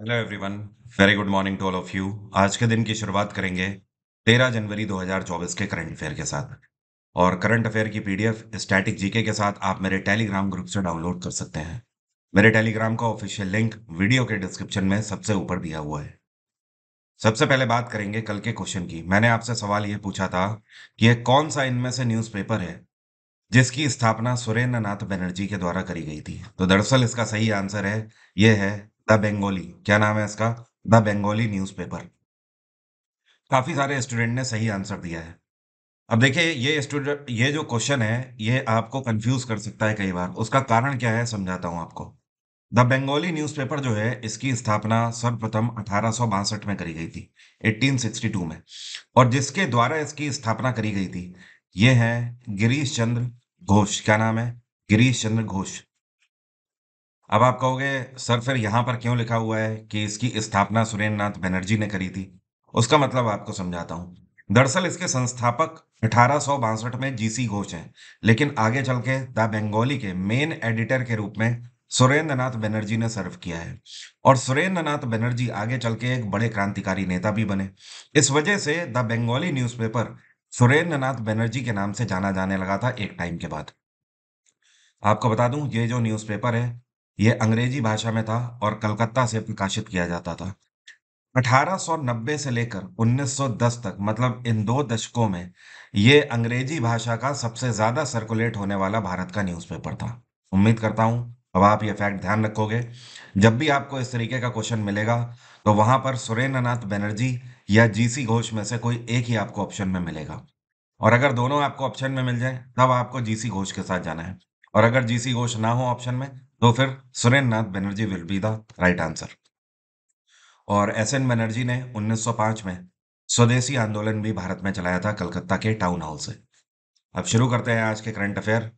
hello everyone very good morning to all of you आज के दिन की शुरुआत करेंगे 13 जनवरी 2024 के करंट अफेयर के साथ और करंट अफेयर की पीडीएफ स्टैटिक जीके के साथ आप मेरे टेलीग्राम ग्रुप से डाउनलोड कर सकते हैं मेरे टेलीग्राम का ऑफिशियल लिंक वीडियो के डिस्क्रिप्शन में सबसे ऊपर दिया हुआ है सबसे पहले बात करेंगे कल के क्वेश्चन की मैंने आपसे सवाल ये पूछा था कि यह कौन सा इनमें से न्यूज़पेपर है जिसकी स्थापना सुरेंद्र नाथ बनर्जी के द्वारा करी गई थी तो दरअसल इसका सही आंसर है यह है द बेंगोली क्या नाम है इसका द बेंगोली न्यूज़पेपर काफ़ी सारे स्टूडेंट ने सही आंसर दिया है अब देखिए ये स्टूडेंट ये जो क्वेश्चन है ये आपको कंफ्यूज कर सकता है कई बार उसका कारण क्या है समझाता हूं आपको द बेंगोली न्यूज़पेपर जो है इसकी स्थापना सर्वप्रथम अठारह में करी गई थी 1862 में और जिसके द्वारा इसकी स्थापना करी गई थी ये है गिरीश चंद्र घोष क्या नाम है गिरीश चंद्र घोष अब आप कहोगे सर फिर यहां पर क्यों लिखा हुआ है कि इसकी स्थापना सुरेंद्र नाथ बनर्जी ने करी थी उसका मतलब आपको समझाता हूं दरअसल इसके संस्थापक अठारह में जीसी घोष हैं लेकिन आगे चल के द बेंगोली के मेन एडिटर के रूप में सुरेंद्र नाथ बनर्जी ने सर्व किया है और सुरेंद्र नाथ बनर्जी आगे चल के एक बड़े क्रांतिकारी नेता भी बने इस वजह से the news newspaper Surendranath Banerjee के नाम से जाना जाने लगा था एक टाइम के बाद आपको बता दूं ये जो न्यूज़पेपर है यह अंग्रेजी भाषा में था और कलकत्ता से प्रकाशित किया जाता था 1890 से लेकर 1910 तक मतलब इन दो दशकों में यह अंग्रेजी भाषा का सबसे ज़्यादा सर्कुलेट होने वाला भारत का न्यूज़पेपर था उम्मीद करता हूँ अब आप ये फैक्ट ध्यान रखोगे जब भी आपको इस तरीके का क्वेश्चन मिलेगा तो वहां पर सुरेंद्र नाथ बनर्जी या जीसी घोष में से कोई एक ही आपको ऑप्शन में मिलेगा और अगर दोनों आपको ऑप्शन में मिल जाए तब आपको जीसी घोष के साथ जाना है और अगर जीसी घोष ना हो ऑप्शन में तो फिर Surendranath Banerjee will be the right answer और एस एन बनर्जी ने 1905 में स्वदेशी आंदोलन भी भारत में चलाया था कलकत्ता के टाउन हॉल से अब शुरू करते हैं आज के करंट अफेयर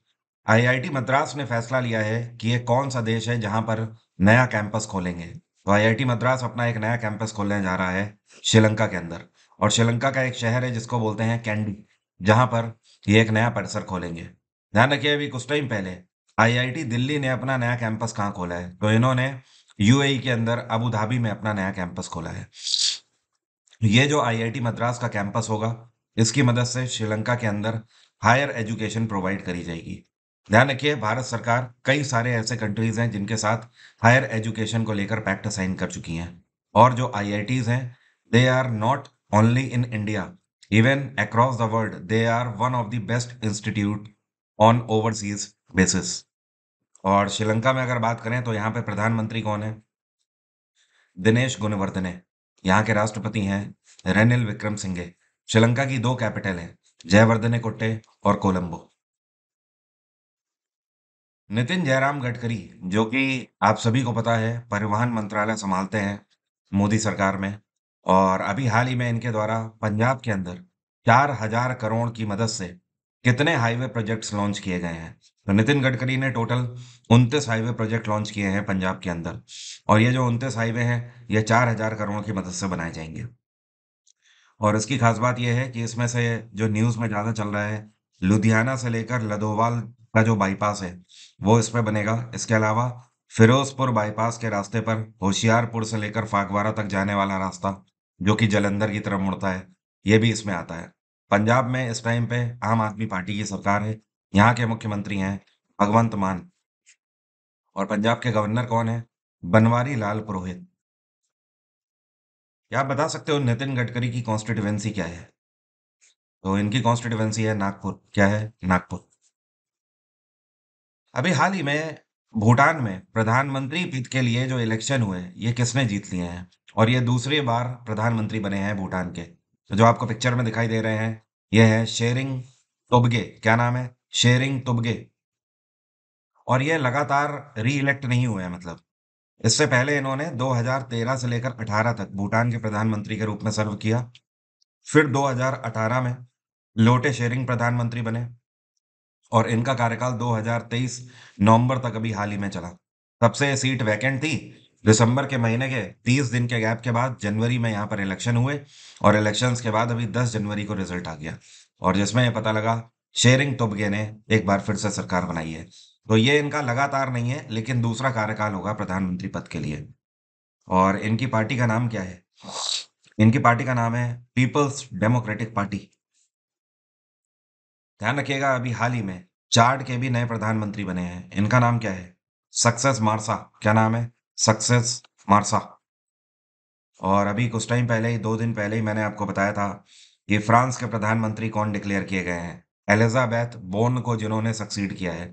आईआईटी मद्रास ने फैसला लिया है कि ये कौन सा देश है जहां पर नया कैंपस खोलेंगे तो आई मद्रास अपना एक नया कैंपस खोलने जा रहा है श्रीलंका के अंदर और श्रीलंका का एक शहर है जिसको बोलते हैं कैंडी जहां पर ये एक नया परिसर खोलेंगे ध्यान रखिए अभी कुछ टाइम पहले आईआईटी दिल्ली ने अपना नया कैंपस कहाँ खोला है तो इन्होंने यूएई के अंदर अबू धाबी में अपना नया कैंपस खोला है ये जो आईआईटी मद्रास का कैंपस होगा इसकी मदद से श्रीलंका के अंदर हायर एजुकेशन प्रोवाइड करी जाएगी ध्यान रखिए भारत सरकार कई सारे ऐसे कंट्रीज हैं जिनके साथ हायर एजुकेशन को लेकर पैक्ट साइन कर चुकी हैं और जो आई हैं they are not only in India even across the world they are one of the best institute on overseas basis और श्रीलंका में अगर बात करें तो यहाँ पे प्रधानमंत्री कौन है दिनेश गुणवर्धने यहाँ के राष्ट्रपति हैं रेनिल विक्रम सिंघे श्रीलंका की दो कैपिटल हैं जयवर्धने कोट्टे और कोलंबो नितिन जयराम गडकरी जो कि आप सभी को पता है परिवहन मंत्रालय संभालते हैं मोदी सरकार में और अभी हाल ही में इनके द्वारा पंजाब के अंदर चार हजार करोड़ की मदद से कितने हाईवे प्रोजेक्ट्स लॉन्च किए गए हैं तो नितिन गडकरी ने टोटल उनतीस हाईवे प्रोजेक्ट लॉन्च किए हैं पंजाब के अंदर और ये जो उनतीस हाईवे हैं ये चार हजार करोड़ की मदद से बनाए जाएंगे और इसकी खास बात यह है कि इसमें से जो न्यूज में ज्यादा चल रहा है लुधियाना से लेकर लदोवाल का जो बाईपास है वो इस पर बनेगा इसके अलावा फिरोजपुर बाईपास के रास्ते पर होशियारपुर से लेकर फागवारा तक जाने वाला रास्ता जो कि जलंधर की तरफ मुड़ता है ये भी इसमें आता है पंजाब में इस टाइम पे आम आदमी पार्टी की सरकार है यहाँ के मुख्यमंत्री हैं भगवंत मान और पंजाब के गवर्नर कौन है बनवारी लाल पुरोहित क्या आप बता सकते हो नितिन गडकरी की कॉन्स्टिट्युएंसी क्या है तो इनकी कॉन्स्टिट्युएंसी है नागपुर क्या है नागपुर अभी हाल ही में भूटान में प्रधानमंत्री पद के लिए जो इलेक्शन हुए ये किसने जीत लिए हैं और ये दूसरी बार प्रधानमंत्री बने हैं भूटान के तो जो आपको पिक्चर में दिखाई दे रहे हैं यह है शेरिंग तुबगे क्या नाम है शेरिंग तुबगे और ये लगातार री इलेक्ट नहीं हुए हैं मतलब इससे पहले इन्होंने 2013 से लेकर 18 तक भूटान के प्रधानमंत्री के रूप में सर्व किया फिर 2018 में लोटे शेरिंग प्रधानमंत्री बने और इनका कार्यकाल 2023 नवंबर तक अभी हाल ही में चला तब से सीट वैकेंट थी दिसंबर के महीने के 30 दिन के गैप के बाद जनवरी में यहाँ पर इलेक्शन हुए और इलेक्शन के बाद अभी 10 जनवरी को रिजल्ट आ गया और जिसमें यह पता लगा शेयरिंग तुबगे ने एक बार फिर से सरकार बनाई है तो ये इनका लगातार नहीं है लेकिन दूसरा कार्यकाल होगा प्रधानमंत्री पद के लिए और इनकी पार्टी का नाम क्या है इनकी पार्टी का नाम है पीपल्स डेमोक्रेटिक पार्टी ध्यान रखिएगा अभी हाल ही में चार्ड के भी नए प्रधानमंत्री बने हैं इनका नाम क्या है सक्सेस मार्सा क्या नाम है सक्सेस मार्सा और अभी कुछ टाइम पहले ही दो दिन पहले ही मैंने आपको बताया था कि फ्रांस के प्रधानमंत्री कौन डिक्लेयर किए गए हैं एलिजाबैथ बोन को जिन्होंने सक्सीड किया है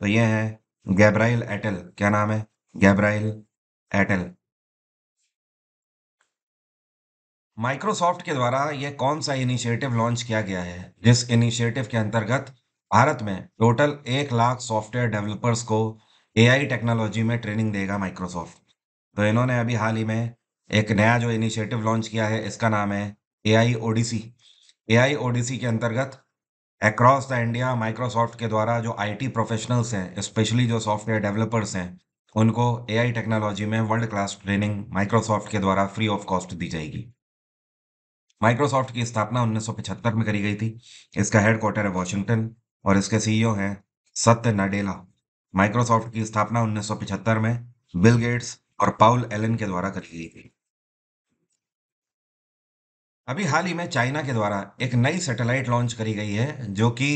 तो ये हैं गैब्राइल एटल क्या नाम है गैब्राइल एटल माइक्रोसॉफ्ट के द्वारा यह कौन सा इनिशिएटिव लॉन्च किया गया है जिस इनिशिएटिव के अंतर्गत भारत में टोटल एक लाख सॉफ्टवेयर डेवलपर्स को एआई टेक्नोलॉजी में ट्रेनिंग देगा माइक्रोसॉफ्ट तो इन्होंने अभी हाल ही में एक नया जो इनिशिएटिव लॉन्च किया है इसका नाम है ए आई सी ए आई सी के अंतर्गत अक्रॉस द इंडिया माइक्रोसॉफ्ट के द्वारा जो आईटी प्रोफेशनल्स हैं स्पेशली जो सॉफ्टवेयर डेवलपर्स हैं उनको एआई टेक्नोलॉजी में वर्ल्ड क्लास ट्रेनिंग माइक्रोसॉफ्ट के द्वारा फ्री ऑफ कॉस्ट दी जाएगी माइक्रोसॉफ्ट की स्थापना पिछहत्तर में करी गई थी इसका हेडक्वार्टर है वॉशिंगटन और इसके सीईओ हैं सत्य नडेला माइक्रोसॉफ्ट की स्थापना 1975 में बिल गेट्स और पाउल एलन के द्वारा कर ली गई अभी हाल ही में चाइना के द्वारा एक नई सैटेलाइट लॉन्च करी गई है जो कि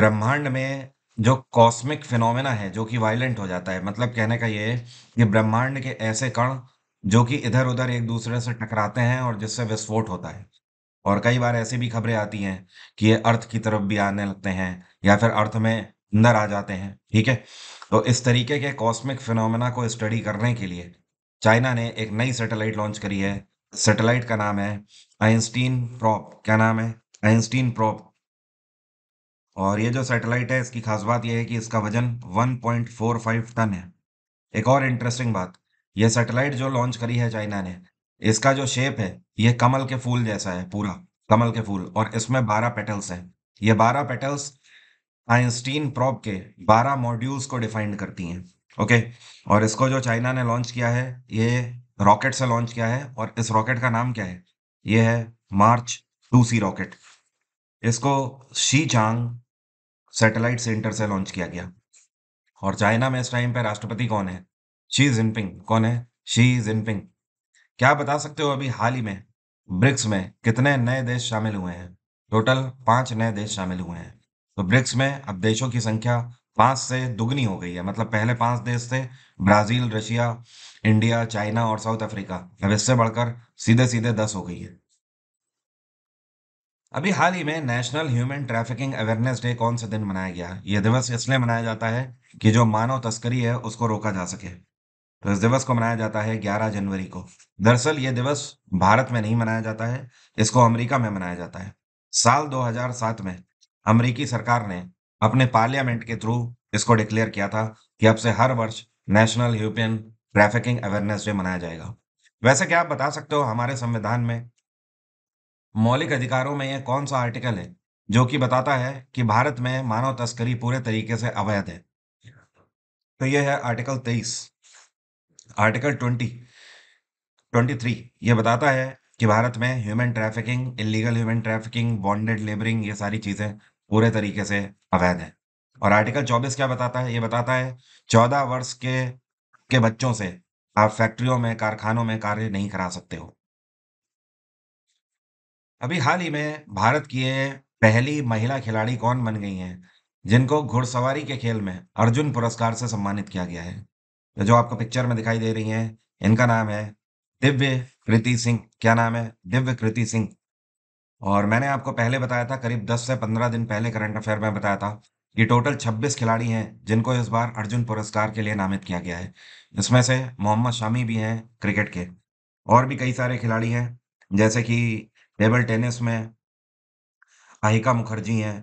ब्रह्मांड में जो कॉस्मिक फिनोमेना है जो कि वायलेंट हो जाता है मतलब कहने का ये है कि ब्रह्मांड के ऐसे कण जो कि इधर उधर एक दूसरे से टकराते हैं और जिससे विस्फोट होता है और कई बार ऐसी भी खबरें आती हैं कि ये अर्थ की तरफ भी आने लगते हैं या फिर अर्थ में अंदर आ जाते हैं ठीक है तो इस तरीके के कॉस्मिक फिनोमेना को स्टडी करने के लिए चाइना ने एक नई सैटेलाइट लॉन्च करी है सैटेलाइट का नाम है आइंस्टीन प्रॉप क्या नाम है आइंस्टीन प्रॉप और ये जो सैटेलाइट है इसकी खास बात यह है कि इसका वजन 1.45 टन है एक और इंटरेस्टिंग बात यह सैटेलाइट जो लॉन्च करी है चाइना ने इसका जो शेप है यह कमल के फूल जैसा है पूरा कमल के फूल और इसमें 12 पेटल्स हैं ये 12 पेटल्स आइंस्टीन प्रॉप के 12 मॉड्यूल्स को डिफाइन करती हैं ओके और इसको जो चाइना ने लॉन्च किया है ये रॉकेट से लॉन्च किया है और इस रॉकेट का नाम क्या है ये है मार्च टू सी रॉकेट इसको शी चांग सेटेलाइट सेंटर से लॉन्च किया गया और चाइना में इस टाइम पे राष्ट्रपति कौन है शी जिनपिंग कौन है शी जिनपिंग क्या बता सकते हो अभी हाल ही में ब्रिक्स में कितने नए देश शामिल हुए हैं टोटल पांच नए देश शामिल हुए हैं तो ब्रिक्स में अब देशों की संख्या पांच से दुगनी हो गई है मतलब पहले पांच देश थे ब्राजील रशिया इंडिया चाइना और साउथ अफ्रीका अब इससे बढ़कर सीधे सीधे दस हो गई है अभी हाल ही में national human trafficking awareness day कौन सा दिन मनाया गया है यह दिवस इसलिए मनाया जाता है कि जो मानव तस्करी है उसको रोका जा सके तो इस दिवस को मनाया जाता है 11 जनवरी को दरअसल ये दिवस भारत में नहीं मनाया जाता है इसको अमेरिका में मनाया जाता है साल 2007 में अमरीकी सरकार ने अपने पार्लियामेंट के थ्रू इसको डिक्लेयर किया था कि अब से हर वर्ष national human trafficking awareness day मनाया जाएगा वैसे क्या आप बता सकते हो हमारे संविधान में मौलिक अधिकारों में यह कौन सा आर्टिकल है जो कि बताता है कि भारत में मानव तस्करी पूरे तरीके से अवैध है तो यह है आर्टिकल तेईस आर्टिकल ट्वेंटी ट्वेंटी थ्री ये बताता है कि भारत में human trafficking illegal human trafficking bonded labouring ये सारी चीज़ें पूरे तरीके से अवैध है और आर्टिकल 24 क्या बताता है ये बताता है 14 वर्ष के के बच्चों से आप फैक्ट्रियों में कारखानों में कार्य नहीं करा सकते हो अभी हाल ही में भारत की पहली महिला खिलाड़ी कौन बन गई हैं जिनको घुड़सवारी के खेल में अर्जुन पुरस्कार से सम्मानित किया गया है तो जो आपको पिक्चर में दिखाई दे रही हैं इनका नाम है दिव्य कृति सिंह क्या नाम है दिव्य कृति सिंह और मैंने आपको पहले बताया था करीब 10 से 15 दिन पहले करंट अफेयर में बताया था कि टोटल 26 खिलाड़ी हैं जिनको इस बार अर्जुन पुरस्कार के लिए नामित किया गया है इसमें से मोहम्मद शामी भी हैं क्रिकेट के और भी कई सारे खिलाड़ी हैं जैसे कि टेबल टेनिस में आहिका मुखर्जी हैं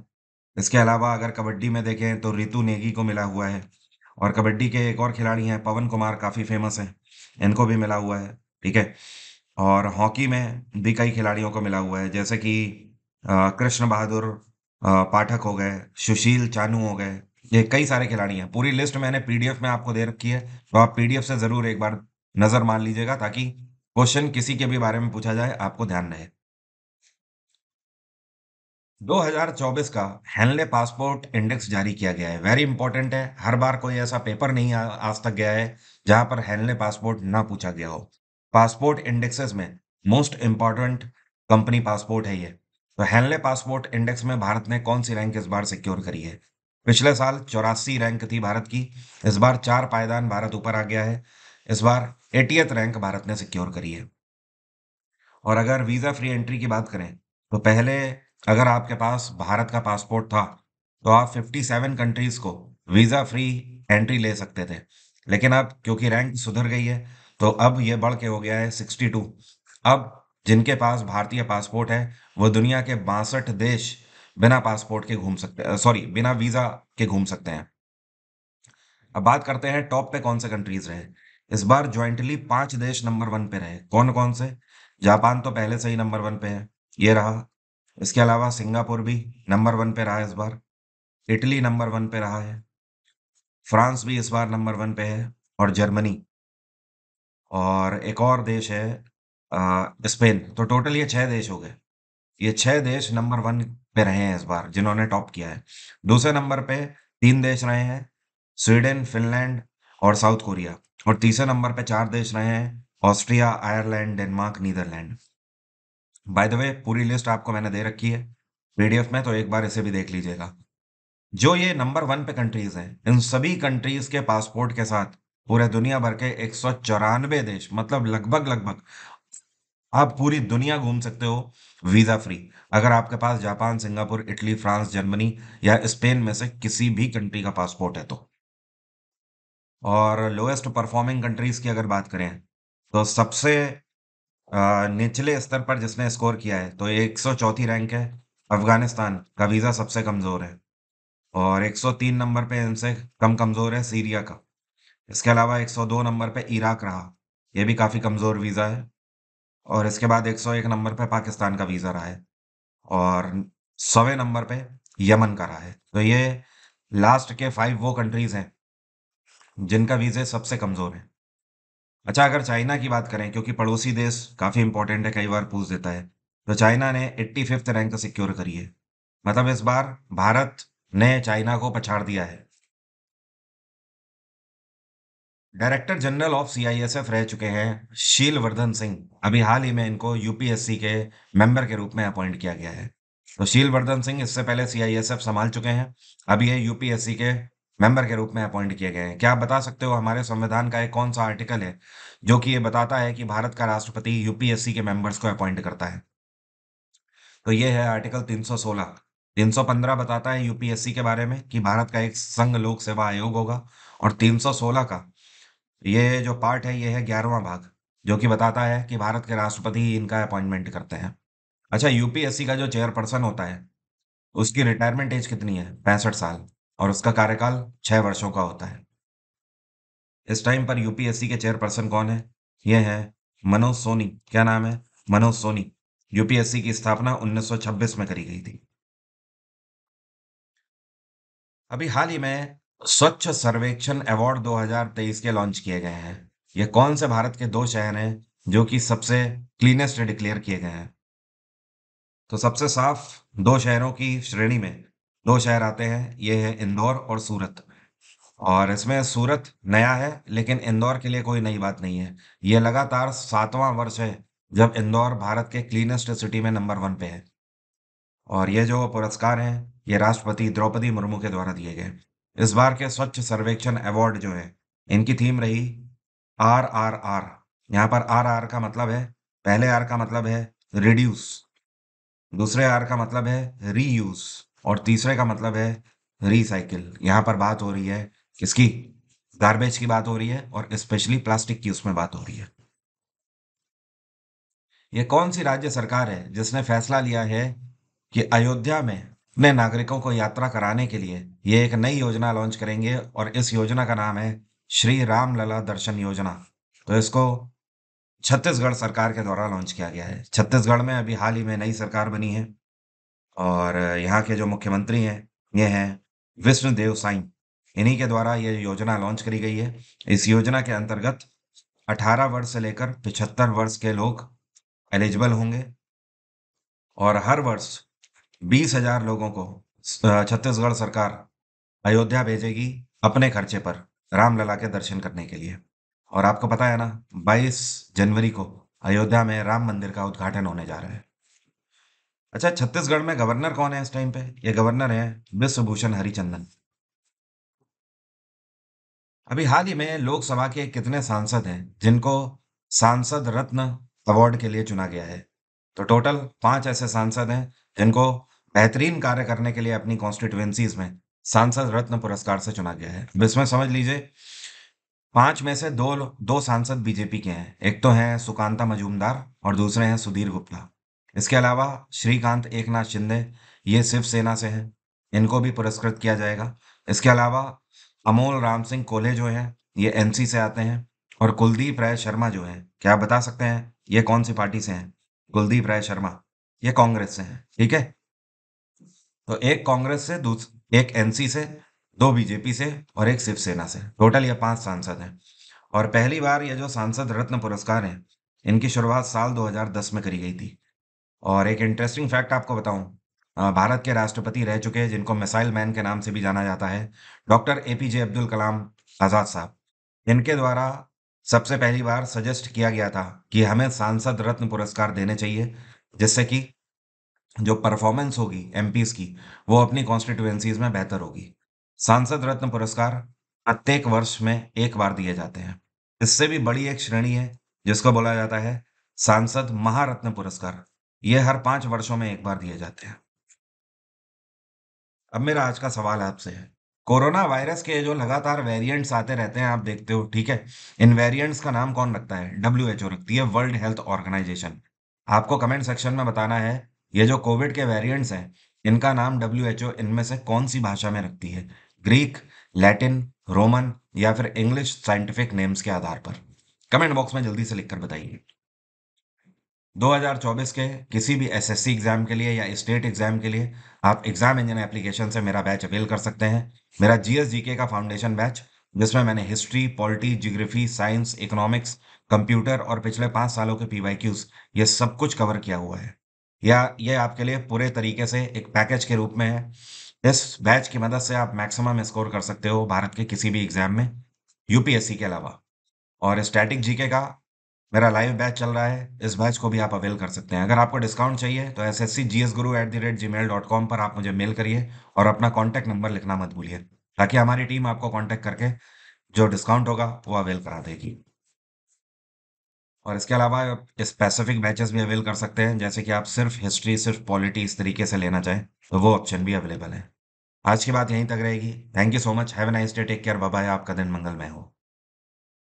इसके अलावा अगर कबड्डी में देखें तो रितु नेगी को मिला हुआ है और कबड्डी के एक और खिलाड़ी हैं पवन कुमार काफ़ी फेमस हैं इनको भी मिला हुआ है ठीक है और हॉकी में भी कई खिलाड़ियों को मिला हुआ है जैसे कि कृष्ण बहादुर पाठक हो गए सुशील चानू हो गए ये कई सारे खिलाड़ी हैं पूरी लिस्ट मैंने पीडीएफ में आपको दे रखी है तो आप पीडीएफ से ज़रूर एक बार नज़र मान लीजिएगा ताकि क्वेश्चन किसी के भी बारे में पूछा जाए आपको ध्यान रहे 2024 का हेनले पासपोर्ट इंडेक्स जारी किया गया है वेरी इंपॉर्टेंट है हर बार कोई ऐसा पेपर नहीं आ, आज तक गया है जहां पर हेनले पासपोर्ट ना पूछा गया हो पासपोर्ट इंडेक्सेस में मोस्ट इंपॉर्टेंट कंपनी पासपोर्ट है ये तो हैनले पासपोर्ट इंडेक्स में भारत ने कौन सी रैंक इस बार सिक्योर करी है पिछले साल चौरासी रैंक थी भारत की इस बार चार पायदान भारत ऊपर आ गया है इस बार एटीएत रैंक भारत ने सिक्योर करी है और अगर वीज़ा फ्री एंट्री की बात करें तो पहले अगर आपके पास भारत का पासपोर्ट था तो आप 57 कंट्रीज को वीज़ा फ्री एंट्री ले सकते थे लेकिन अब क्योंकि रैंक सुधर गई है तो अब ये बढ़ के हो गया है सिक्सटी टू अब जिनके पास भारतीय पासपोर्ट है वो दुनिया के बासठ देश बिना पासपोर्ट के घूम सकते सॉरी बिना वीजा के घूम सकते हैं अब बात करते हैं टॉप पे कौन से कंट्रीज रहे इस बार ज्वाइंटली पांच देश नंबर वन पे रहे कौन कौन से जापान तो पहले से ही नंबर वन पे है ये रहा इसके अलावा सिंगापुर भी नंबर वन पे रहा इस बार इटली नंबर वन पे रहा है फ्रांस भी इस बार नंबर वन पे है और जर्मनी और एक और देश है स्पेन तो टोटल ये छह देश हो गए ये छह देश नंबर वन पे रहे हैं इस बार जिन्होंने टॉप किया है दूसरे नंबर पे तीन देश रहे हैं स्वीडन फिनलैंड और साउथ कोरिया और तीसरे नंबर पे चार देश रहे हैं Austria Ireland Denmark Netherland by the way पूरी लिस्ट आपको मैंने दे रखी है पीडीएफ में तो एक बार इसे भी देख लीजिएगा जो ये नंबर वन पे कंट्रीज हैं इन सभी कंट्रीज के पासपोर्ट के साथ पूरे दुनिया भर के एक सौ चौरानवे देश मतलब लगभग लगभग आप पूरी दुनिया घूम सकते हो वीजा फ्री अगर आपके पास Japan Singapore Italy France Germany या स्पेन में से किसी भी कंट्री का पासपोर्ट है तो और लोएस्ट परफॉर्मिंग कंट्रीज की अगर बात करें तो सबसे निचले स्तर पर जिसने स्कोर किया है तो एक सौ चौथी रैंक है अफगानिस्तान का वीज़ा सबसे कमज़ोर है और 103 नंबर पे इनसे कम कमज़ोर है सीरिया का इसके अलावा 102 नंबर पे इराक रहा ये भी काफ़ी कमज़ोर वीज़ा है और इसके बाद 101 नंबर पे पाकिस्तान का वीज़ा रहा है और सवे नंबर पे यमन का रहा है तो ये लास्ट के फाइव वो कंट्रीज़ हैं जिनका वीज़े सबसे कमज़ोर हैं अच्छा अगर चाइना की बात करें क्योंकि पड़ोसी देश काफ़ी इंपॉर्टेंट है कई बार पूछ देता है तो चाइना ने एट्टी फिफ्थ रैंक सिक्योर करी है मतलब इस बार भारत ने चाइना को पछाड़ दिया है डायरेक्टर जनरल ऑफ सीआईएसएफ रह चुके हैं शील वर्धन सिंह अभी हाल ही में इनको यूपीएससी के मेंबर के रूप में अपॉइंट किया गया है तो शील वर्धन सिंह इससे पहले सीआईएसएफ संभाल चुके हैं अभी ये यूपीएससी के मेंबर के रूप में अपॉइंट किए गए हैं क्या आप बता सकते हो हमारे संविधान का एक कौन सा आर्टिकल है जो कि ये बताता है कि भारत का राष्ट्रपति यूपीएससी के मेंबर्स को अपॉइंट करता है तो ये है आर्टिकल 316 315 बताता है यूपीएससी के बारे में कि भारत का एक संघ लोक सेवा आयोग होगा और 316 का ये जो पार्ट है ये है ग्यारहवा भाग जो कि बताता है कि भारत के राष्ट्रपति इनका अपॉइंटमेंट करते हैं अच्छा यूपीएससी का जो चेयरपर्सन होता है उसकी रिटायरमेंट एज कितनी है पैंसठ साल और उसका कार्यकाल छह वर्षों का होता है इस टाइम पर यूपीएससी के चेयरपर्सन कौन है ये है मनोज सोनी क्या नाम है मनोज सोनी यूपीएससी की स्थापना 1926 में करी गई थी अभी हाल ही में स्वच्छ सर्वेक्षण अवार्ड 2023 के लॉन्च किए गए हैं ये कौन से भारत के दो शहर हैं जो कि सबसे क्लीनेस्ट डिक्लेयर किए गए हैं तो सबसे साफ दो शहरों की श्रेणी में दो शहर आते हैं ये है इंदौर और सूरत और इसमें सूरत नया है लेकिन इंदौर के लिए कोई नई बात नहीं है ये लगातार सातवां वर्ष है जब इंदौर भारत के क्लीनेस्ट सिटी में नंबर वन पे है और ये जो पुरस्कार हैं ये राष्ट्रपति द्रौपदी मुर्मू के द्वारा दिए गए इस बार के स्वच्छ सर्वेक्षण अवार्ड जो है इनकी थीम रही आर आर आर यहाँ पर आर आर का मतलब है पहले आर का मतलब है रिड्यूस दूसरे आर का मतलब है रीयूज और तीसरे का मतलब है रिसाइकिल यहाँ पर बात हो रही है किसकी गार्बेज की बात हो रही है और स्पेशली प्लास्टिक की उसमें बात हो रही है ये कौन सी राज्य सरकार है जिसने फैसला लिया है कि अयोध्या में अपने नागरिकों को यात्रा कराने के लिए ये एक नई योजना लॉन्च करेंगे और इस योजना का नाम है श्री राम लला दर्शन योजना तो इसको छत्तीसगढ़ सरकार के द्वारा लॉन्च किया गया है छत्तीसगढ़ में अभी हाल ही में नई सरकार बनी है और यहाँ के जो मुख्यमंत्री हैं ये हैं विष्णुदेव साई इन्हीं के द्वारा ये योजना लॉन्च करी गई है इस योजना के अंतर्गत 18 वर्ष से लेकर 75 वर्ष के लोग एलिजिबल होंगे और हर वर्ष बीस हजार लोगों को छत्तीसगढ़ सरकार अयोध्या भेजेगी अपने खर्चे पर रामलला के दर्शन करने के लिए और आपको पता है ना 22 जनवरी को अयोध्या में राम मंदिर का उद्घाटन होने जा रहा है अच्छा छत्तीसगढ़ में गवर्नर कौन है इस टाइम पे ये गवर्नर है विश्वभूषण हरिचंदन अभी हाल ही में लोकसभा के कितने सांसद हैं जिनको सांसद रत्न अवार्ड के लिए चुना गया है तो टोटल पांच ऐसे सांसद हैं जिनको बेहतरीन कार्य करने के लिए अपनी कॉन्स्टिट्युएंसीज में सांसद रत्न पुरस्कार से चुना गया है इसमें समझ लीजिए पांच में से दो दो सांसद बीजेपी के हैं एक तो हैं सुकांता मजूमदार और दूसरे हैं सुधीर गुप्ता इसके अलावा श्रीकांत एकनाथ शिंदे ये शिवसेना से हैं इनको भी पुरस्कृत किया जाएगा इसके अलावा अमोल राम सिंह कोले जो हैं ये एनसी से आते हैं और कुलदीप राय शर्मा जो हैं क्या आप बता सकते हैं ये कौन सी पार्टी से हैं कुलदीप राय शर्मा ये कांग्रेस से हैं ठीक है तो एक कांग्रेस से एक एनसी से दो बीजेपी से और एक शिवसेना से टोटल ये पांच सांसद हैं और पहली बार ये जो सांसद रत्न पुरस्कार हैं इनकी शुरुआत साल 2010 में करी गई थी और एक इंटरेस्टिंग फैक्ट आपको बताऊं भारत के राष्ट्रपति रह चुके हैं जिनको मिसाइल मैन के नाम से भी जाना जाता है doctor A P J Abdul Kalam Azad साहब इनके द्वारा सबसे पहली बार सजेस्ट किया गया था कि हमें सांसद रत्न पुरस्कार देने चाहिए जिससे कि जो परफॉर्मेंस होगी एम की वो अपनी कॉन्स्टिट्यूएंसीज में बेहतर होगी सांसद रत्न पुरस्कार प्रत्येक वर्ष में एक बार दिए जाते हैं इससे भी बड़ी एक श्रेणी है जिसको बोला जाता है सांसद महारत्न पुरस्कार ये हर पांच वर्षों में एक बार दिए जाते हैं अब मेरा आज का सवाल आपसे है कोरोना वायरस के जो लगातार वेरिएंट्स आते रहते हैं आप देखते हो ठीक है इन वेरिएंट्स का नाम कौन रखता है डब्ल्यू रखती है वर्ल्ड हेल्थ ऑर्गेनाइजेशन आपको कमेंट सेक्शन में बताना है ये जो कोविड के वेरिएंट्स हैं इनका नाम डब्ल्यू इनमें से कौन सी भाषा में रखती है ग्रीक लैटिन रोमन या फिर इंग्लिश साइंटिफिक नेम्स के आधार पर कमेंट बॉक्स में जल्दी से लिखकर बताइए 2024 के किसी भी एसएससी एग्जाम के लिए या स्टेट एग्जाम के लिए आप एग्जाम इंजन एप्लीकेशन से मेरा बैच अवेल कर सकते हैं मेरा जीएस जीके का फाउंडेशन बैच जिसमें मैंने history polity geography science economics computer और पिछले पांच सालों के पी ये सब कुछ कवर किया हुआ है या ये आपके लिए पूरे तरीके से एक पैकेज के रूप में है इस बैच की मदद से आप मैक्सिमम स्कोर कर सकते हो भारत के किसी भी एग्जाम में यूपीएससी के अलावा और स्टैटिक जीके का मेरा लाइव बैच चल रहा है इस बैच को भी आप अवेल कर सकते हैं अगर आपको डिस्काउंट चाहिए तो S S C G S Guru at the rate gmail dot com पर आप मुझे मेल करिए और अपना कॉन्टैक्ट नंबर लिखना मत भूलिए ताकि हमारी टीम आपको कॉन्टैक्ट करके जो डिस्काउंट होगा वो अवेल करा देगी और इसके अलावा स्पेसिफिक बैचेस भी अवेल कर सकते हैं जैसे कि आप सिर्फ हिस्ट्री सिर्फ पॉलिटी इस तरीके से लेना चाहें तो वो ऑप्शन भी अवेलेबल है आज की बात यहीं तक रहेगी thank you so much have nice day take care bye आपका दिन मंगलमय हो